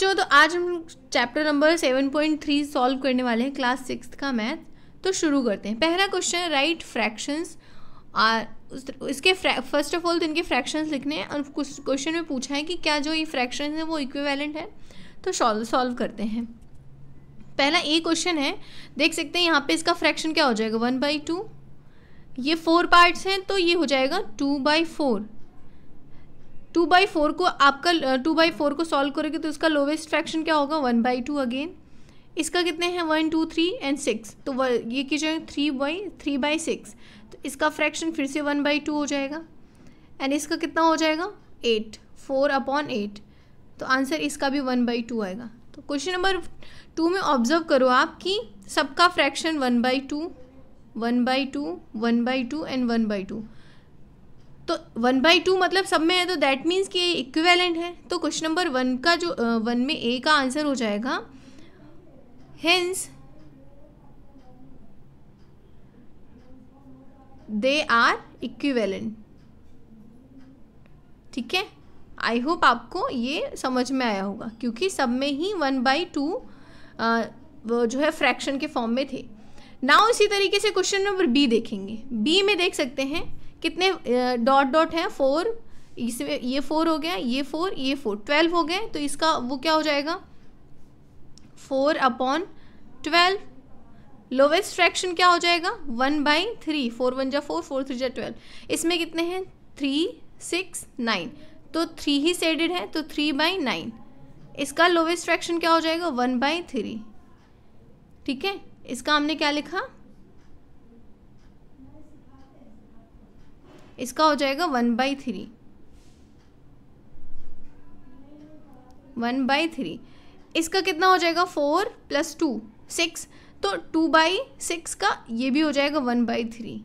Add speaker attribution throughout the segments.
Speaker 1: बच्चों तो आज हम chapter number seven point three solve करने वाले हैं क्लास सिक्स का मैथ तो शुरू करते हैं पहला क्वेश्चन राइट फ्रैक्शंस और इसके फर्स्ट ऑफ ऑल तो इनके फ्रैक्शंस लिखने हैं और क्वेश्चन में पूछा है कि क्या जो ये फ्रैक्शंस हैं वो इक्विवेलेंट है तो सॉल्व सॉल्व करते हैं पहला ए क्वेश्चन है देख सकते हैं यहाँ पर इसका फ्रैक्शन क्या हो जाएगा वन बाई टू ये फोर पार्ट्स हैं तो ये हो जाएगा two by four two by four को आपका टू बाई फोर को सॉल्व करोगे तो इसका लोवेस्ट फ्रैक्शन क्या होगा वन बाई टू अगेन इसका कितने हैं one two three and six तो ये कीजिए three by three by six तो इसका फ्रैक्शन फिर से वन बाई टू हो जाएगा एंड इसका कितना हो जाएगा एट फोर अपॉन एट तो आंसर इसका भी वन बाई टू आएगा तो क्वेश्चन नंबर टू में ऑब्जर्व करो आप कि सबका fraction one by two one by two one by two and one by two तो वन बाई टू मतलब सब में है तो दैट मीन्स कि इक्वेलेंट है तो क्वेश्चन नंबर वन का जो वन में ए का आंसर हो जाएगा हेंस दे आर इक्वेलेंट ठीक है आई होप आपको ये समझ में आया होगा क्योंकि सब में ही वन बाई टू जो है फ्रैक्शन के फॉर्म में थे नाउ इसी तरीके से क्वेश्चन नंबर बी देखेंगे बी में देख सकते हैं कितने डॉट डॉट हैं फोर इसमें ये फोर हो गया ये फोर ये फोर ट्वेल्व हो गए तो इसका वो क्या हो जाएगा four upon twelve lowest fraction क्या हो जाएगा one by three four one जा फोर फोर थ्री जा ट्वेल्व इसमें कितने हैं थ्री सिक्स नाइन तो थ्री ही सेडेड है तो थ्री बाई नाइन इसका लोवेस्ट फ्रैक्शन क्या हो जाएगा वन बाई थ्री ठीक है इसका हमने क्या लिखा इसका हो जाएगा one by three one by three इसका कितना हो जाएगा फोर प्लस टू सिक्स तो टू बाई सिक्स का ये भी हो जाएगा वन बाई थ्री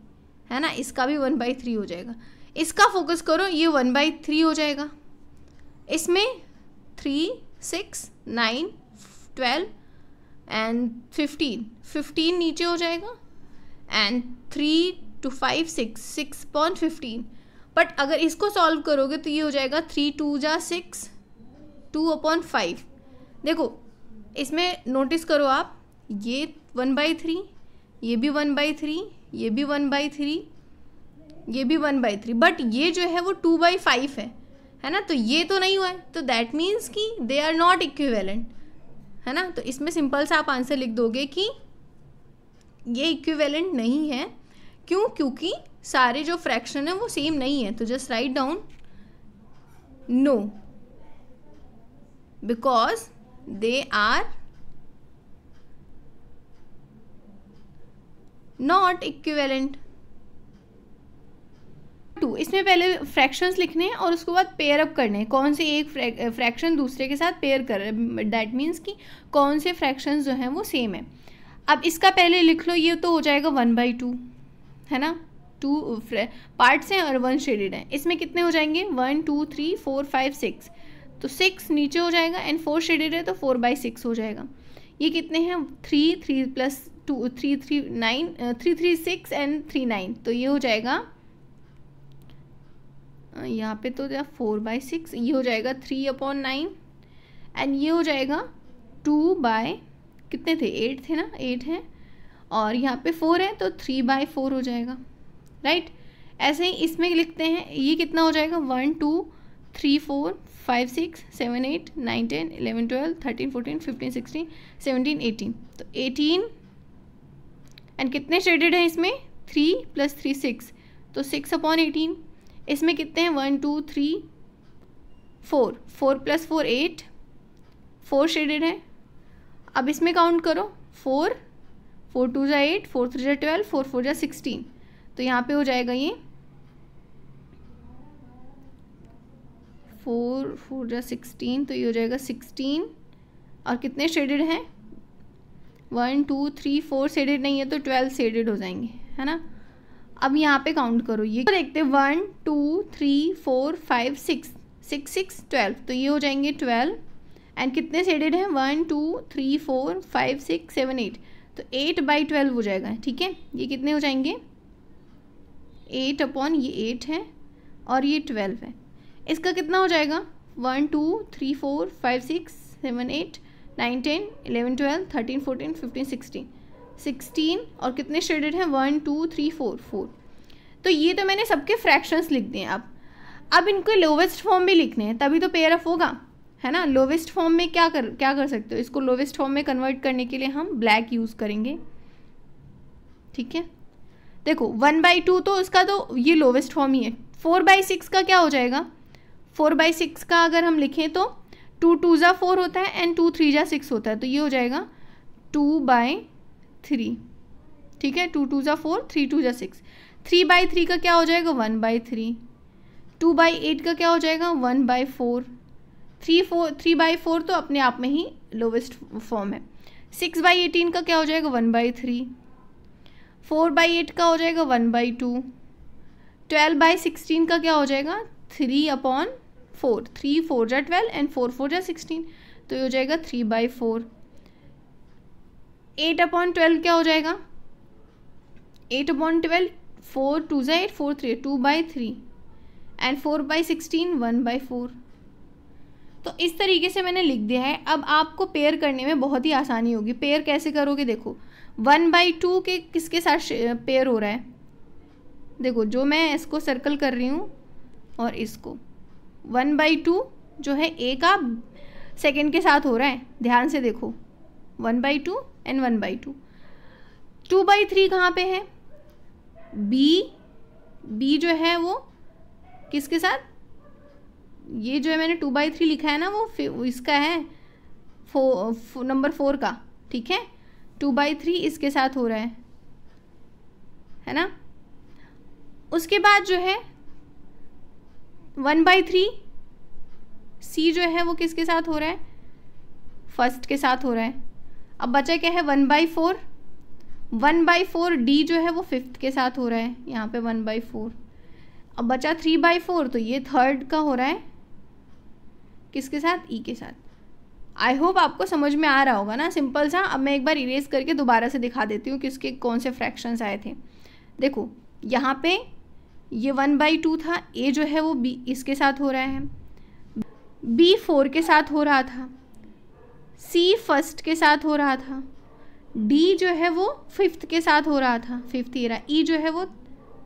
Speaker 1: है ना इसका भी वन बाई थ्री हो जाएगा इसका फोकस करो ये वन बाई थ्री हो जाएगा इसमें three six nine twelve and fifteen fifteen नीचे हो जाएगा and three two five six six point fifteen but अगर इसको सॉल्व करोगे तो ये हो जाएगा थ्री टू जा सिक्स टू अपॉन फाइव देखो इसमें नोटिस करो आप ये वन बाई थ्री ये भी वन बाई थ्री ये भी वन बाई थ्री ये भी वन बाई थ्री बट ये जो है वो टू बाई फाइव है है ना तो ये तो नहीं हुआ है तो दैट मीन्स कि दे आर नॉट इक्विवेलेंट है ना तो इसमें सिंपल सा आप आंसर लिख दोगे कि ये इक्विवेलेंट नहीं है क्यों क्योंकि सारे जो फ्रैक्शन है वो सेम नहीं है तो just write down no because they are not equivalent to इसमें पहले फ्रैक्शंस लिखने हैं और उसके बाद पेयर अप करने हैं कौन से एक फ्रैक्शन दूसरे के साथ पेयर कर दैट मीन्स कि कौन से फ्रैक्शंस जो हैं वो सेम है अब इसका पहले लिख लो ये तो हो जाएगा वन बाई टू है ना टू पार्ट्स हैं और वन शेडेड है इसमें कितने हो जाएंगे one two three four five six तो सिक्स नीचे हो जाएगा एंड फोर शेडेड है तो फोर बाई सिक्स हो जाएगा ये कितने हैं three three plus two three three nine three three six and three nine तो ये हो जाएगा यहाँ पे तो फोर बाई सिक्स ये हो जाएगा थ्री अपॉन नाइन एंड ये हो जाएगा टू बाय कितने थे एट थे ना एट हैं और यहाँ पे फोर है तो थ्री बाय फोर हो जाएगा राइट ऐसे ही इसमें लिखते हैं ये कितना हो जाएगा one two three four five six seven eight nine ten eleven twelve thirteen fourteen fifteen sixteen seventeen eighteen तो एटीन एंड कितने शेडेड हैं इसमें थ्री प्लस थ्री सिक्स तो सिक्स अपॉन एटीन इसमें कितने हैं one two three four four plus four eight four shaded है अब इसमें काउंट करो फोर फोर टू जै एट फोर थ्री जै ट्वेल्व फोर फोर जै सिक्सटीन तो यहाँ पे हो जाएगा ये फोर फोर जै सिक्सटीन तो ये हो जाएगा सिक्सटीन और कितने शेडेड हैं one two three four shaded नहीं है तो ट्वेल्व शेडेड हो जाएंगे है ना अब यहाँ पे काउंट करो ये तो देखते हैं one two three four five six six six twelve तो ये हो जाएंगे ट्वेल्व एंड कितने शेडेड हैं one two three four five six seven eight तो एट बाई ट्वेल्व हो जाएगा ठीक है ये कितने हो जाएंगे एट अपॉन ये एट है और ये ट्वेल्व है इसका कितना हो जाएगा one two three four five six seven eight nine ten eleven twelve thirteen fourteen fifteen sixteen sixteen और कितने शेडेड हैं one two three four four तो ये तो मैंने सबके फ्रैक्शंस लिख दिए अब अब इनको लोवेस्ट फॉर्म भी लिखने हैं तभी तो पेयर ऑफ होगा है ना लोवेस्ट फॉर्म में क्या कर क्या कर सकते हो इसको लोवेस्ट फॉर्म में कन्वर्ट करने के लिए हम ब्लैक यूज़ करेंगे ठीक है देखो वन बाई टू तो उसका तो ये लोवेस्ट फॉर्म ही है फोर बाई सिक्स का क्या हो जाएगा फोर बाई सिक्स का अगर हम लिखें तो टू टू ज़ा फोर होता है एंड टू थ्री ज़ा सिक्स होता है तो ये हो जाएगा टू बाई थ्री ठीक है टू टू ज़ा फोर थ्री टू ज़ा सिक्स थ्री बाई थ्री का क्या हो जाएगा one by three two by eight का क्या हो जाएगा one by four three four three by four तो अपने आप में ही लोवेस्ट फॉर्म है सिक्स बाई एटीन का क्या हो जाएगा one by three four by eight का हो जाएगा one by two twelve by sixteen का क्या हो जाएगा three upon four three four जा ट्वेल्व एंड फोर फोर जै सिक्सटीन तो ये हो जाएगा three by four eight upon twelve क्या हो जाएगा eight upon twelve four two जै eight four three two by three and four by sixteen one by four तो इस तरीके से मैंने लिख दिया है अब आपको पेयर करने में बहुत ही आसानी होगी पेयर कैसे करोगे देखो वन बाई टू के किसके साथ पेयर हो रहा है देखो जो मैं इसको सर्कल कर रही हूँ और इसको वन बाई टू जो है ए का सेकेंड के साथ हो रहा है ध्यान से देखो one by two and one by two two by three कहाँ पर है बी बी जो है वो किसके साथ ये जो है मैंने टू बाई थ्री लिखा है ना वो इसका है फो, नंबर फोर का ठीक है टू बाई थ्री इसके साथ हो रहा है है ना उसके बाद जो है वन बाई थ्री सी जो है वो किसके साथ हो रहा है फर्स्ट के साथ हो रहा है अब बचा क्या है one by four one by four D जो है वो फिफ्थ के साथ हो रहा है यहाँ पे वन बाई फोर अब बचा थ्री बाई फोर तो ये थर्ड का हो रहा है किसके साथ ई के साथ आई होप आपको समझ में आ रहा होगा ना सिंपल सा अब मैं एक बार इरेज करके दोबारा से दिखा देती हूँ कि उसके कौन से फ्रैक्शंस आए थे देखो यहाँ पे ये वन बाई टू था ए जो है वो बी इसके साथ हो रहा है बी फोर के साथ हो रहा था सी फर्स्ट के साथ हो रहा था डी जो है वो फिफ्थ के साथ हो रहा था फिफ्थ ईरा रहा ई e जो है वो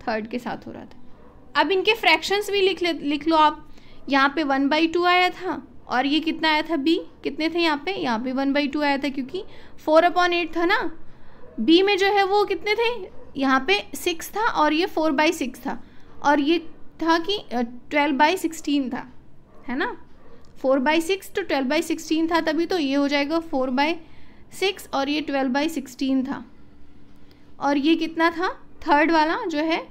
Speaker 1: थर्ड के साथ हो रहा था अब इनके फ्रैक्शंस भी लिख ले लिख लो आप यहाँ पे वन बाई टू आया था और ये कितना आया था बी कितने थे यहाँ पे यहाँ पे वन बाई टू आया था क्योंकि फोर अपॉन एट था ना बी में जो है वो कितने थे यहाँ पे सिक्स था और ये फोर बाई सिक्स था और ये था कि ट्वेल्व बाई सिक्सटीन था है ना फोर बाई सिक्स तो ट्वेल्व बाई सिक्सटीन था तभी तो ये हो जाएगा फोर बाई सिक्स और ये ट्वेल्व बाई सिक्सटीन था और ये कितना था थर्ड वाला जो है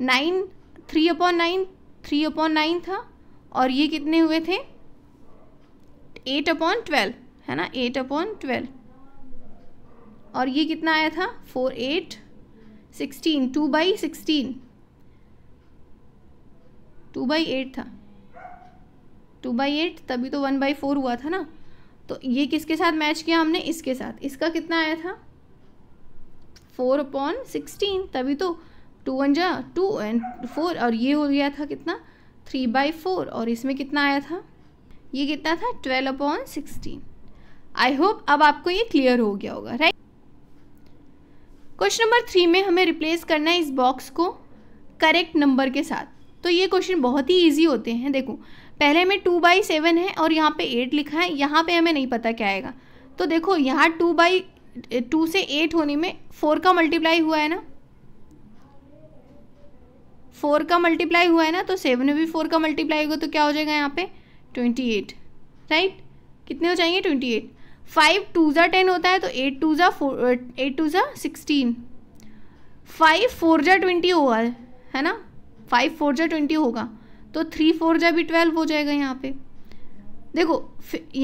Speaker 1: nine three upon nine three upon nine था और ये कितने हुए थे एट अपॉन ट्वेल्व है ना एट अपॉन ट्वेल्व और ये कितना आया था four eight sixteen two by sixteen two by eight था टू बाई एट तभी तो वन बाई फोर हुआ था ना तो ये किसके साथ मैच किया हमने इसके साथ इसका कितना आया था फोर अपॉन सिक्सटीन तभी तो टू वन जा टू एंड फोर और ये हो गया था कितना थ्री बाई फोर और इसमें कितना आया था ये कितना था twelve upon sixteen I hope अब आपको ये क्लियर हो गया होगा राइट क्वेश्चन नंबर थ्री में हमें रिप्लेस करना है इस बॉक्स को करेक्ट नंबर के साथ तो ये क्वेश्चन बहुत ही ईजी होते हैं देखो पहले में टू बाई सेवन है और यहाँ पे एट लिखा है यहाँ पे हमें नहीं पता क्या आएगा तो देखो यहाँ टू बाई टू से एट होने में फोर का मल्टीप्लाई हुआ है ना फोर का मल्टीप्लाई हुआ है ना तो सेवन में भी फोर का मल्टीप्लाई होगा तो क्या हो जाएगा यहाँ पे ट्वेंटी एट राइट कितने हो जाएंगे ट्वेंटी एट फाइव टू ज़ा टेन होता है तो एट टू ज़ा फोर एट टू ज़ा सिक्सटीन फाइव फोर ज़ा ट्वेंटी होगा है ना फाइव फोर ज़ा ट्वेंटी होगा तो थ्री फोर ज़ा भी ट्वेल्व हो जाएगा यहाँ पे देखो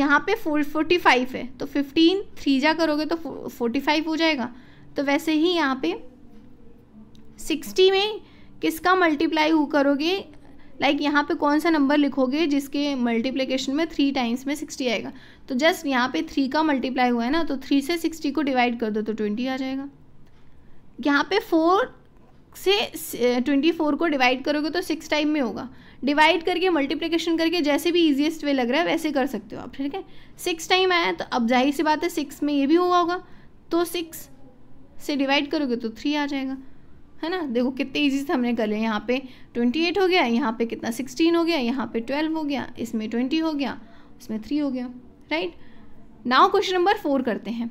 Speaker 1: यहाँ पे फोर फोर्टी फाइव है तो फिफ्टीन थ्री ज़ा करोगे तो फोर्टी फाइव हो जाएगा तो वैसे ही यहाँ पे सिक्सटी में किसका मल्टीप्लाई करोगे लाइक like यहाँ पे कौन सा नंबर लिखोगे जिसके मल्टीप्लिकेशन में थ्री टाइम्स में सिक्सटी आएगा तो जस्ट यहाँ पे थ्री का मल्टीप्लाई हुआ है ना तो थ्री से सिक्सटी को डिवाइड कर दो तो ट्वेंटी आ जाएगा यहाँ पे फोर से ट्वेंटी फोर को डिवाइड करोगे तो सिक्स टाइम में होगा डिवाइड करके मल्टीप्लिकेशन करके जैसे भी ईजिएस्ट वे लग रहा है वैसे कर सकते हो आप ठीक है सिक्स टाइम आया तो अब जाहिर सी बात है सिक्स में ये भी हुआ होगा तो सिक्स से डिवाइड करोगे तो थ्री आ जाएगा है ना देखो कितने ईजी से हमने कर लिया यहाँ पे ट्वेंटी एट हो गया यहाँ पे कितना सिक्सटीन हो गया यहाँ पे ट्वेल्व हो गया इसमें ट्वेंटी हो गया इसमें थ्री हो गया right now question number four करते हैं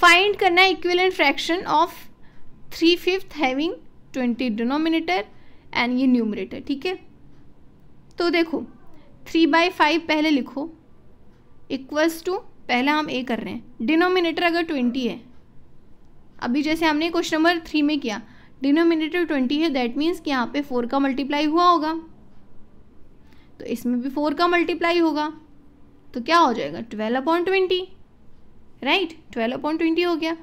Speaker 1: फाइंड करना है equivalent fraction of three fifth having twenty denominator and ये न्यूमरेटर ठीक है तो देखो थ्री बाई फाइव पहले लिखो इक्वल्स टू पहले हम ए कर रहे हैं डिनोमिनेटर अगर ट्वेंटी है अभी जैसे हमने क्वेश्चन नंबर थ्री में किया डिनोमिनेटर ट्वेंटी है दैट मीन्स कि यहाँ पे फोर का मल्टीप्लाई हुआ होगा तो इसमें भी फोर का मल्टीप्लाई होगा तो क्या हो जाएगा twelve upon twenty right twelve upon twenty हो गया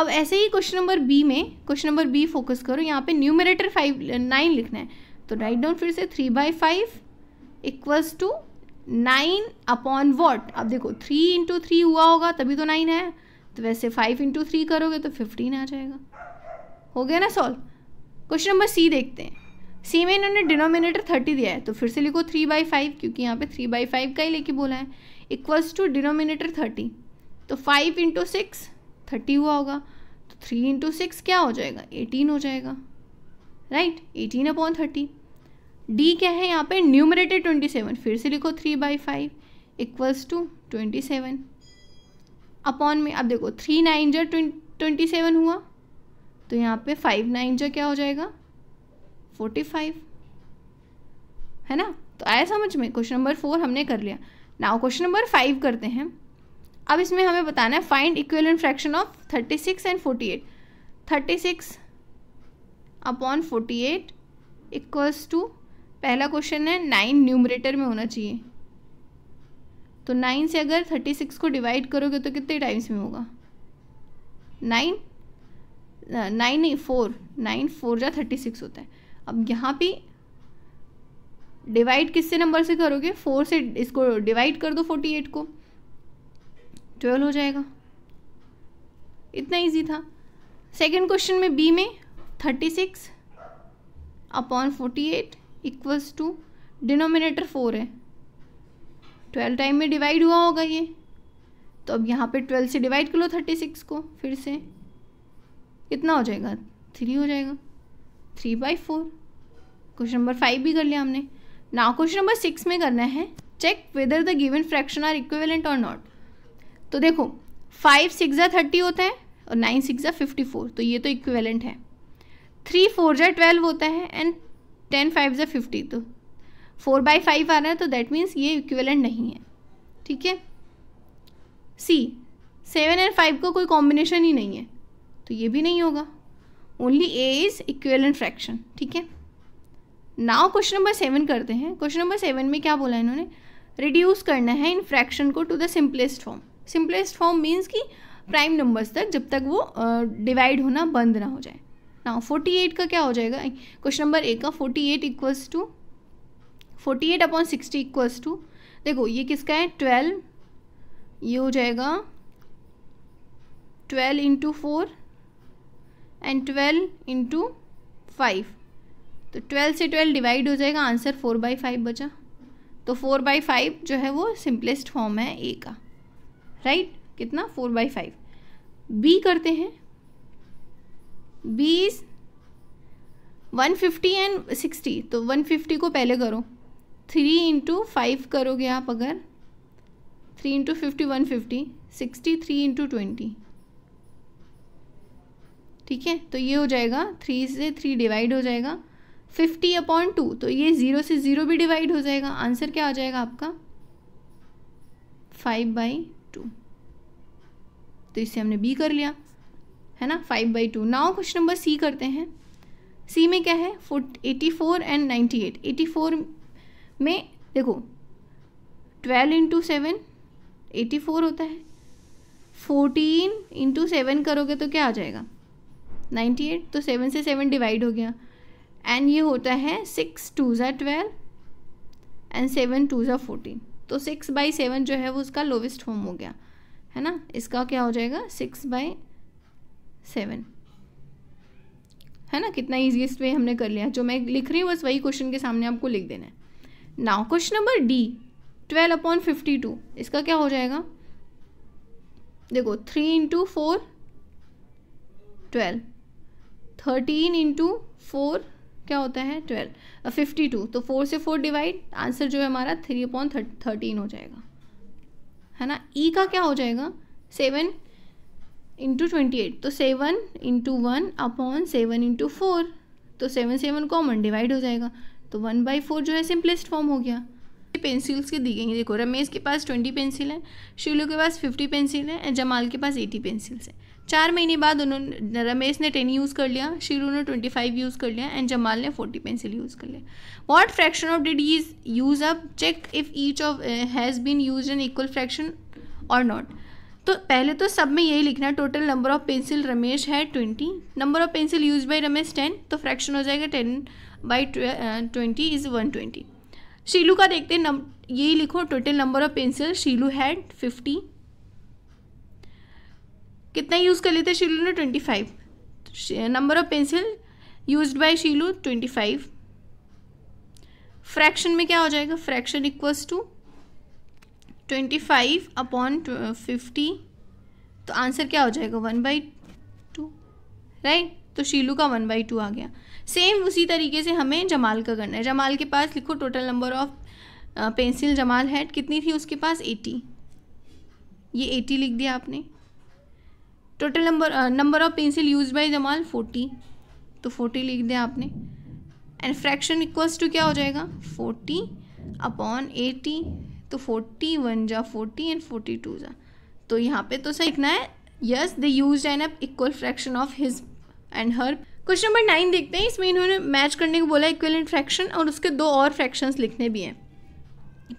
Speaker 1: अब ऐसे ही क्वेश्चन नंबर बी में क्वेश्चन नंबर बी फोकस करो यहाँ पे न्यूमिनेटर फाइव नाइन लिखना है तो राइट डाउन फिर से three by five equals to nine upon what अब देखो थ्री इंटू थ्री हुआ होगा तभी तो नाइन है तो वैसे फाइव इंटू थ्री करोगे तो फिफ्टीन आ जाएगा हो गया ना सॉल्व क्वेश्चन नंबर सी देखते हैं सी में इन्होंने डिनोमिनेटर थर्टी दिया है तो फिर से लिखो थ्री बाई फाइव क्योंकि यहाँ पे थ्री बाई फाइव का ही लेके बोला है इक्वल्स टू डिनोमिनेटर थर्टी तो फाइव इंटू सिक्स थर्टी हुआ होगा तो थ्री इंटू सिक्स क्या हो जाएगा एटीन हो जाएगा right eighteen upon thirty D क्या है यहाँ पे न्यूमरेटर ट्वेंटी सेवन फिर से लिखो three by five equals to twenty seven upon में अब देखो थ्री नाइन जो ट्वेंटी सेवन हुआ तो यहाँ पे फाइव नाइन जो क्या हो जाएगा फोर्टी फाइव है ना तो आया समझ में क्वेश्चन नंबर फोर हमने कर लिया नाउ क्वेश्चन नंबर फाइव करते हैं अब इसमें हमें बताना है find equivalent fraction of thirty six and forty eight thirty six upon forty eight equals to पहला क्वेश्चन है नाइन न्यूमरेटर में होना चाहिए तो नाइन से अगर थर्टी सिक्स को डिवाइड करोगे तो कितने टाइम्स में होगा नाइन नाइन नहीं फोर नाइन फोर या थर्टी सिक्स होता है अब यहाँ पे डिवाइड किससे नंबर से करोगे फोर से इसको डिवाइड कर दो फोर्टी एट को ट्वेल्व हो जाएगा इतना इजी था सेकेंड क्वेश्चन में बी में thirty six upon forty eight equals to denominator four है ट्वेल्व टाइम में डिवाइड हुआ होगा ये तो अब यहाँ पे ट्वेल्व से डिवाइड कर लो थर्टी सिक्स को फिर से कितना हो जाएगा थ्री हो जाएगा three by four question number five भी कर लिया हमने ना क्वेश्चन नंबर सिक्स में करना है check whether the given fraction are equivalent और नॉट तो देखो फाइव सिक्स या थर्टी होता है और नाइन सिक्स या फिफ्टी फोर तो ये तो इक्वेलेंट है थ्री फोर या ट्वेल्व होता है एंड टेन फाइव या फिफ्टी तो फोर बाई फाइव आ रहा है तो दैट मीन्स ये इक्विवेलेंट नहीं है ठीक है सी सेवन एंड फाइव का कोई कॉम्बिनेशन ही नहीं है तो ये भी नहीं होगा only A is equivalent fraction ठीक है नाउ क्वेश्चन नंबर सेवन करते हैं क्वेश्चन नंबर सेवन में क्या बोला इन्होंने रिड्यूस करना है इन फ्रैक्शन को to the simplest form simplest form means कि प्राइम नंबर्स तक जब तक वो डिवाइड uh, होना बंद ना हो जाए ना 48 का क्या हो जाएगा क्वेश्चन नंबर ए का 48 eight equals to forty eight upon sixty equals to देखो ये किसका है ट्वेल्व ये हो जाएगा twelve into four and twelve into five तो ट्वेल्व से ट्वेल्व डिवाइड हो जाएगा आंसर फोर बाई फाइव बचा तो फोर बाई फाइव जो है वो सिंपलेस्ट फॉर्म है ए का राइट right? कितना फोर बाई फाइव बी करते हैं बीस वन फिफ्टी एंड सिक्सटी तो वन फिफ्टी को पहले करो थ्री इंटू फाइव करोगे आप अगर three into fifty one fifty sixty three into twenty ठीक है तो ये हो जाएगा थ्री से थ्री डिवाइड हो जाएगा फिफ्टी अपॉन टू तो ये ज़ीरो से ज़ीरो भी डिवाइड हो जाएगा आंसर क्या आ जाएगा आपका फाइव बाई टू तो इससे हमने बी कर लिया है ना five by two now question number C करते हैं सी में क्या है फोट eighty four and ninety eight eighty four में देखो twelve into seven eighty four होता है फोर्टीन इंटू सेवन करोगे तो क्या आ जाएगा नाइन्टी एट तो सेवन से सेवन डिवाइड हो गया एंड ये होता है सिक्स टू ज़ा ट्वेल्व एंड सेवन टू ज़ा फोर्टीन तो सिक्स बाई सेवन जो है वो उसका लोवेस्ट फॉर्म हो गया है ना इसका क्या हो जाएगा सिक्स बाई सेवन है ना कितना ईजिएस्ट वे हमने कर लिया जो मैं लिख रही हूँ बस वही क्वेश्चन के सामने आपको लिख देना है now question number D twelve upon fifty two इसका क्या हो जाएगा देखो three into four twelve thirteen into four क्या होता है ट्वेल्व फिफ्टी टू तो फोर से फोर डिवाइड आंसर जो है हमारा थ्री अपॉन थर्टीन हो जाएगा है ना ई e का क्या हो जाएगा सेवन इंटू ट्वेंटी एट तो seven into one upon seven into four तो सेवन सेवन कॉमन डिवाइड हो जाएगा तो वन बाई फोर जो है सिंपलेस्ट फॉर्म हो गया पेंसिल्स के दी गई देखो रमेश के पास ट्वेंटी पेंसिल है शिवलू के पास फिफ्टी पेंसिल है एंड जमाल के पास एटी पेंसिल्स हैं चार महीने बाद उन्होंने रमेश ने टेन यूज़ कर लिया शिरू ने ट्वेंटी फाइव यूज़ कर लिया एंड जमाल ने फोर्टी पेंसिल यूज़ कर लिया what fraction of did use use up check if each of has been use in equal fraction और नॉट तो पहले तो सब में यही लिखना है total number of pencil Ramesh है twenty number of pencil use by Ramesh ten तो फ्रैक्शन हो जाएगा ten by twenty is one twenty Sheelu का देखते हैं यही लिखो total number of pencil Sheelu had fifty कितना यूज़ कर लेते शीलू ने twenty five number of pencil use by Sheelu twenty five fraction में क्या हो जाएगा fraction equals to twenty five upon fifty तो आंसर क्या हो जाएगा वन बाई टू राइट तो शीलू का वन बाई टू आ गया सेम उसी तरीके से हमें जमाल का करना है जमाल के पास लिखो total number of pencil Jamal had कितनी थी उसके पास एटी ये एटी लिख दिया आपने total number number of pencil use by Jamal forty तो फोर्टी लिख दिया आपने एंड फ्रैक्शन इक्वल्स टू क्या हो जाएगा फोर्टी अपॉन एटी तो फोर्टी वन जा फोर्टी एंड फोर्टी टू जा तो यहाँ पे तो सही लिखना है yes they use an up equal fraction of his and her question number nine देखते हैं इसमें इन्होंने मैच करने को बोला इक्वल फ्रैक्शन और उसके दो और फ्रैक्शन लिखने भी हैं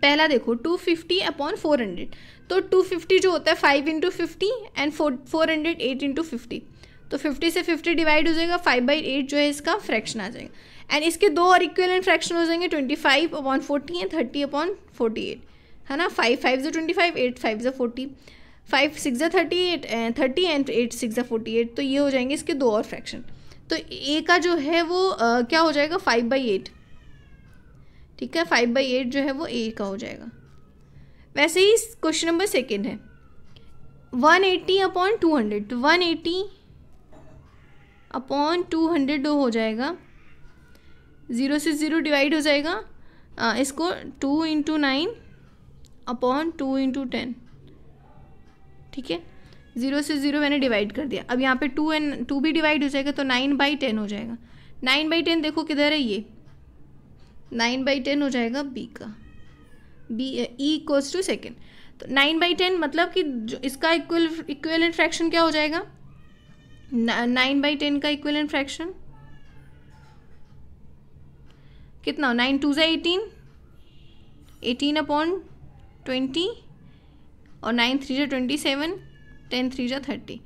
Speaker 1: पहला देखो 250 फिफ्टी अपॉन फोर हंड्रेड तो 250 जो होता है five into fifty and four four hundred eight into fifty तो फिफ्टी से फिफ्टी डिवाइड हो जाएगा फाइव बाई एट जो है इसका फ्रैक्शन आ जाएगा एंड इसके दो और इक्वल फ्रैक्शन हो जाएंगे twenty five upon forty and thirty upon forty eight है ना फाइव फाइव जो ट्वेंटी फाइव एट फाइव जो फोर्टी फाइव सिक्स ज़ा thirty eight thirty and eight six जो फोर्टी एट तो ये हो जाएंगे इसके दो और फ्रैक्शन तो ए का जो है वो आ, eh, क्या हो जाएगा फाइव बाई एट ठीक है फाइव बाई एट जो है वो ए का हो जाएगा वैसे ही क्वेश्चन नंबर सेकेंड है one eighty upon two hundred तो one eighty upon two hundred हो जाएगा ज़ीरो से ज़ीरो डिवाइड हो जाएगा आ, ah, इसको two into nine upon two into ten ठीक है ज़ीरो से ज़ीरो मैंने डिवाइड कर दिया अब यहाँ पे टू एंड टू भी डिवाइड हो जाएगा तो नाइन बाई टेन हो जाएगा नाइन बाई टेन देखो किधर है ये नाइन बाई टेन हो जाएगा बी का B E equals to second तो नाइन बाई टेन मतलब कि जो इसका इक्वल इक्वल फ्रैक्शन क्या हो जाएगा नाइन बाई टेन का इक्वल फ्रैक्शन कितना नाइन टू जै एटीन एटीन अपॉन ट्वेंटी और नाइन थ्री जा ट्वेंटी सेवन टेन थ्री जा थर्टी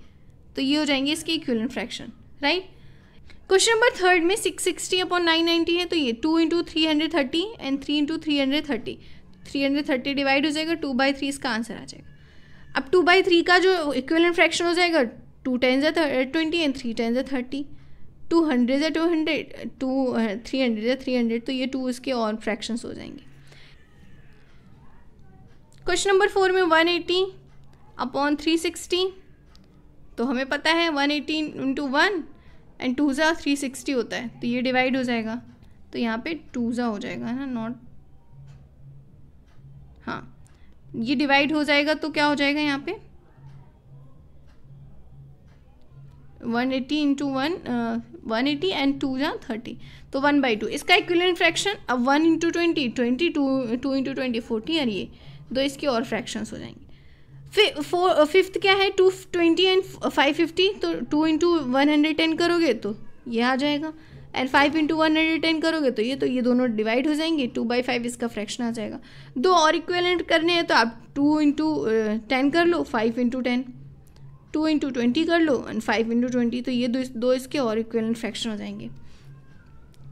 Speaker 1: तो ये हो जाएंगे इसके equivalent fraction right question number third में six sixty upon nine ninety है तो ये two into three hundred thirty and three into three hundred thirty three hundred thirty divide हो जाएगा टू बाई थ्री इसका आंसर आ जाएगा अब टू बाई थ्री का जो इक्वलन फ्रैक्शन हो जाएगा टू टेन या ट्वेंटी एंड थ्री टेन या थर्टी टू हंड्रेड या two hundred two three hundred या थ्री हंड्रेड तो ये टू इसके और फ्रैक्शंस हो जाएंगे क्वेश्चन नंबर फोर में one eighty upon three sixty तो हमें पता है one eighty into one and two ज़ा थ्री सिक्सटी होता है तो ये डिवाइड हो जाएगा तो यहाँ पे टू ज़ा हो जाएगा है ना नॉट हाँ ये डिवाइड हो जाएगा तो क्या हो जाएगा यहाँ पे one eighty into one one eighty and two जहाँ थर्टी तो वन बाई टू इसका इक्विलेंट फ्रैक्शन अब one into twenty twenty two two into twenty forty और ये दो तो इसके और फ्रैक्शंस हो जाएंगे फिर फोर फिफ्थ क्या है two twenty and five fifty तो two into one hundred ten करोगे तो ये आ जाएगा and five into one hundred ten करोगे तो ये तो ये दोनों डिवाइड हो जाएंगे टू बाई फाइव इसका फ्रैक्शन आ जाएगा दो और इक्वेलेंट करने हैं तो आप टू इंटू टेन कर लो five into ten two into twenty कर लो एंड फाइव इंटू ट्वेंटी तो ये दो दो इसके और इक्वेलेंट फ्रैक्शन हो जाएंगे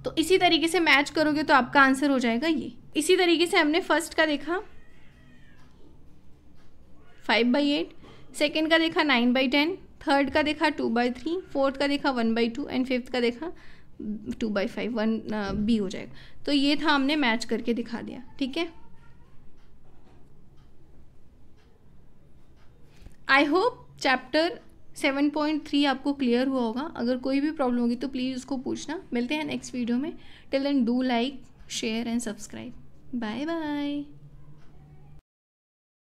Speaker 1: तो इसी तरीके से मैच करोगे तो आपका आंसर हो जाएगा ये इसी तरीके से हमने फर्स्ट का देखा फाइव बाई एट सेकेंड का देखा नाइन बाई टेन थर्ड का देखा टू बाई थ्री फोर्थ का देखा one by two and fifth का देखा two by five one B हो जाएगा तो ये था हमने मैच करके दिखा दिया ठीक है I hope chapter seven point three आपको क्लियर हुआ होगा अगर कोई भी प्रॉब्लम होगी तो प्लीज़ उसको पूछना मिलते हैं नेक्स्ट वीडियो में till then do like share and subscribe bye bye